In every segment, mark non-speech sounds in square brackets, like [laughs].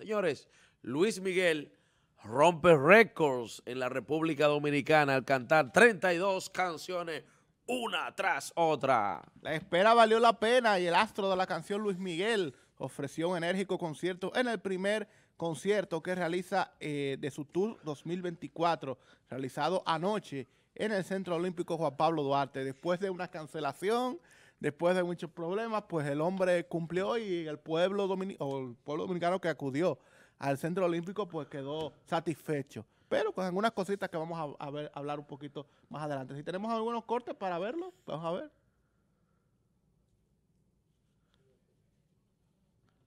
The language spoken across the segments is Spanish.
Señores, Luis Miguel rompe récords en la República Dominicana al cantar 32 canciones una tras otra. La espera valió la pena y el astro de la canción Luis Miguel ofreció un enérgico concierto en el primer concierto que realiza eh, de su tour 2024, realizado anoche en el Centro Olímpico Juan Pablo Duarte, después de una cancelación Después de muchos problemas, pues el hombre cumplió y el pueblo, o el pueblo dominicano que acudió al centro olímpico, pues quedó satisfecho. Pero con algunas cositas que vamos a, hablar un poquito más adelante. Si tenemos algunos cortes para verlo, vamos a ver.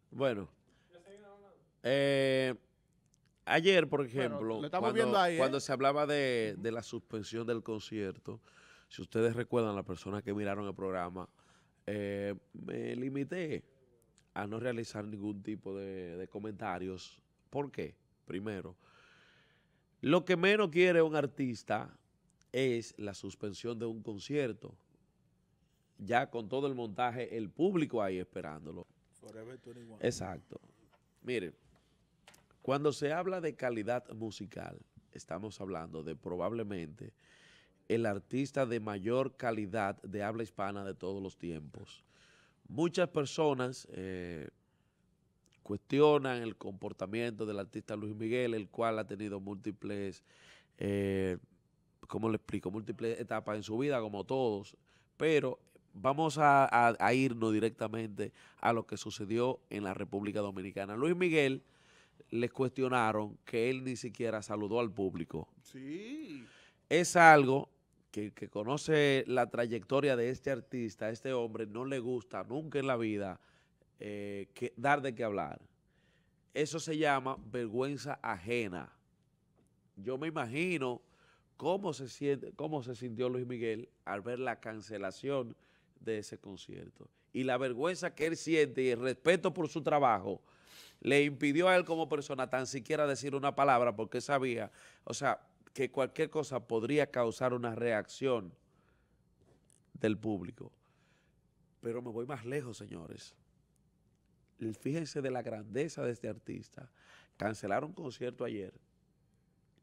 Bueno. Eh, ayer, por ejemplo, ¿eh? cuando, se hablaba de, de, la suspensión del concierto, si ustedes recuerdan, las personas que miraron el programa, eh, me limité a no realizar ningún tipo de, comentarios. ¿Por qué? Primero, lo que menos quiere un artista es la suspensión de un concierto. Ya con todo el montaje, el público ahí esperándolo. Exacto. Miren, cuando se habla de calidad musical, estamos hablando de probablemente el artista de mayor calidad de habla hispana de todos los tiempos. Muchas personas eh, cuestionan el comportamiento del artista Luis Miguel, el cual ha tenido múltiples, como eh, ¿cómo le explico? Múltiples etapas en su vida, como todos, pero vamos a, irnos directamente a lo que sucedió en la República Dominicana. Luis Miguel les cuestionaron que él ni siquiera saludó al público. Sí. Es algo que conoce la trayectoria de este artista, este hombre, no le gusta nunca en la vida eh, dar de qué hablar. Eso se llama vergüenza ajena. Yo me imagino cómo se, siente, cómo se sintió Luis Miguel al ver la cancelación de ese concierto. Y la vergüenza que él siente y el respeto por su trabajo le impidió a él como persona tan siquiera decir una palabra porque sabía, o sea, que cualquier cosa podría causar una reacción del público. Pero me voy más lejos, señores. Fíjense de la grandeza de este artista. Cancelaron un concierto ayer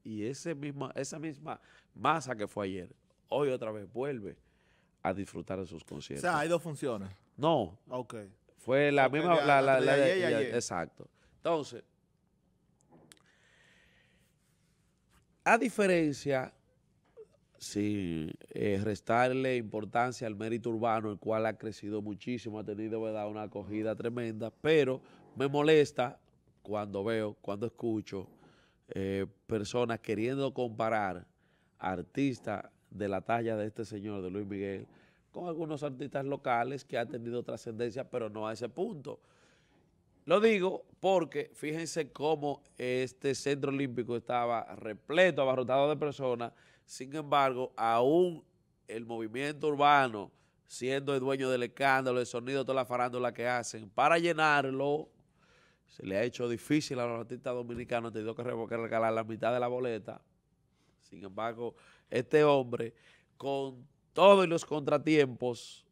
y esa misma masa que fue ayer, hoy otra vez vuelve a disfrutar de sus conciertos. O sea, hay dos funciones. No. Ok. Fue la misma, Exacto. Entonces, A diferencia, sin eh, restarle importancia al mérito urbano, el cual ha crecido muchísimo, ha tenido una acogida tremenda, pero me molesta cuando veo, cuando escucho eh, personas queriendo comparar artistas de la talla de este señor, de Luis Miguel, con algunos artistas locales que han tenido trascendencia, pero no a ese punto. Lo digo porque fíjense cómo este centro olímpico estaba repleto, abarrotado de personas. Sin embargo, aún el movimiento urbano, siendo el dueño del escándalo, el sonido, toda la farándula que hacen, para llenarlo, se le ha hecho difícil a los artistas dominicanos, tenido que regalar la mitad de la boleta. Sin embargo, este hombre, con todos los contratiempos,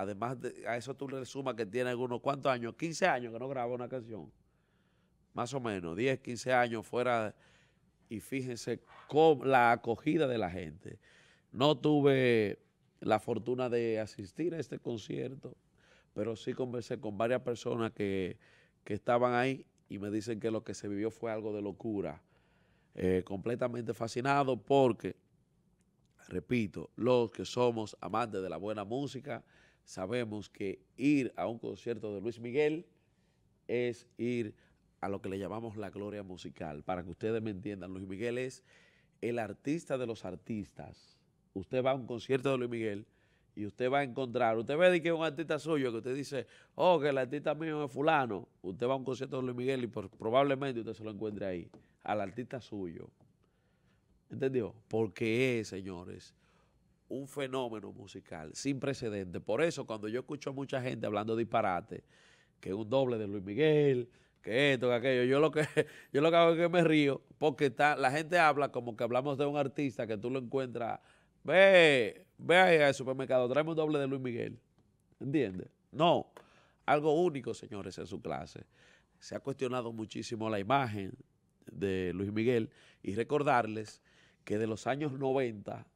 Además, de, a eso tú le sumas que tiene algunos cuantos años, 15 años que no graba una canción. Más o menos, 10, 15 años fuera. Y fíjense con la acogida de la gente. No tuve la fortuna de asistir a este concierto, pero sí conversé con varias personas que, estaban ahí y me dicen que lo que se vivió fue algo de locura. Eh, completamente fascinado porque, repito, los que somos amantes de la buena música, sabemos que ir a un concierto de Luis Miguel es ir a lo que le llamamos la gloria musical. Para que ustedes me entiendan, Luis Miguel es el artista de los artistas. Usted va a un concierto de Luis Miguel y usted va a encontrar, usted ve que es un artista suyo, que usted dice, oh, que el artista mío es fulano. Usted va a un concierto de Luis Miguel y probablemente usted se lo encuentre ahí, al artista suyo. ¿Entendió? Porque es, señores, un fenómeno musical sin precedente. Por eso cuando yo escucho a mucha gente hablando disparate, que es un doble de Luis Miguel, que esto, que aquello, yo lo que, [laughs] yo lo que hago es que me río, porque la gente habla como que hablamos de un artista que tú lo encuentras, ve, ve ahí al supermercado, tráeme un doble de Luis Miguel. ¿Entiendes? No, algo único, señores, en su clase. Se ha cuestionado muchísimo la imagen de Luis Miguel y recordarles que de los años 90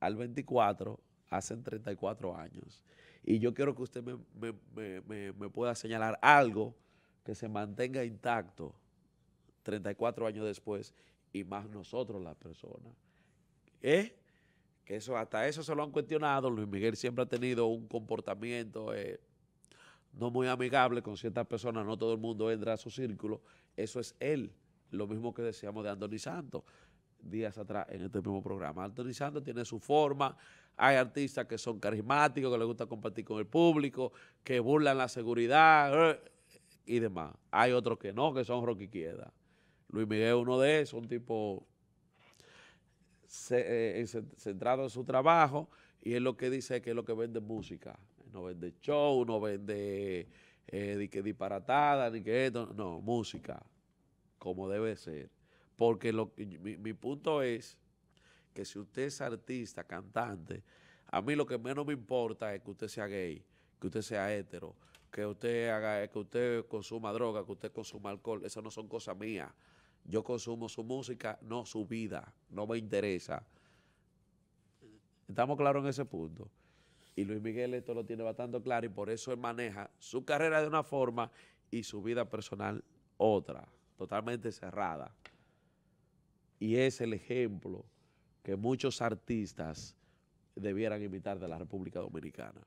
al 24 hacen 34 años. Y yo quiero que usted me, pueda señalar algo que se mantenga intacto 34 años después y más nosotros las personas. ¿Eh? Que eso, hasta eso se lo han cuestionado. Luis Miguel siempre ha tenido un comportamiento eh, no muy amigable con ciertas personas. No todo el mundo entra a su círculo. Eso es él. Lo mismo que decíamos de Andoni Santos días atrás en este mismo programa. Anthony tiene su forma, hay artistas que son carismáticos, que les gusta compartir con el público, que burlan la seguridad eh, y demás. Hay otros que no, que son y queda Luis Miguel es uno de esos, un tipo eh, centrado en su trabajo y es lo que dice que es lo que vende música. No vende show, no vende ni eh, que disparatada, ni que esto, no, música, como debe ser. Porque lo, mi, punto es que si usted es artista, cantante, a mí lo que menos me importa es que usted sea gay, que usted sea hétero, que usted haga, que usted consuma droga, que usted consuma alcohol, esas no son cosas mías. Yo consumo su música, no su vida, no me interesa. ¿Estamos claros en ese punto? Y Luis Miguel esto lo tiene bastante claro y por eso él maneja su carrera de una forma y su vida personal otra, totalmente cerrada y es el ejemplo que muchos artistas debieran imitar de la República Dominicana.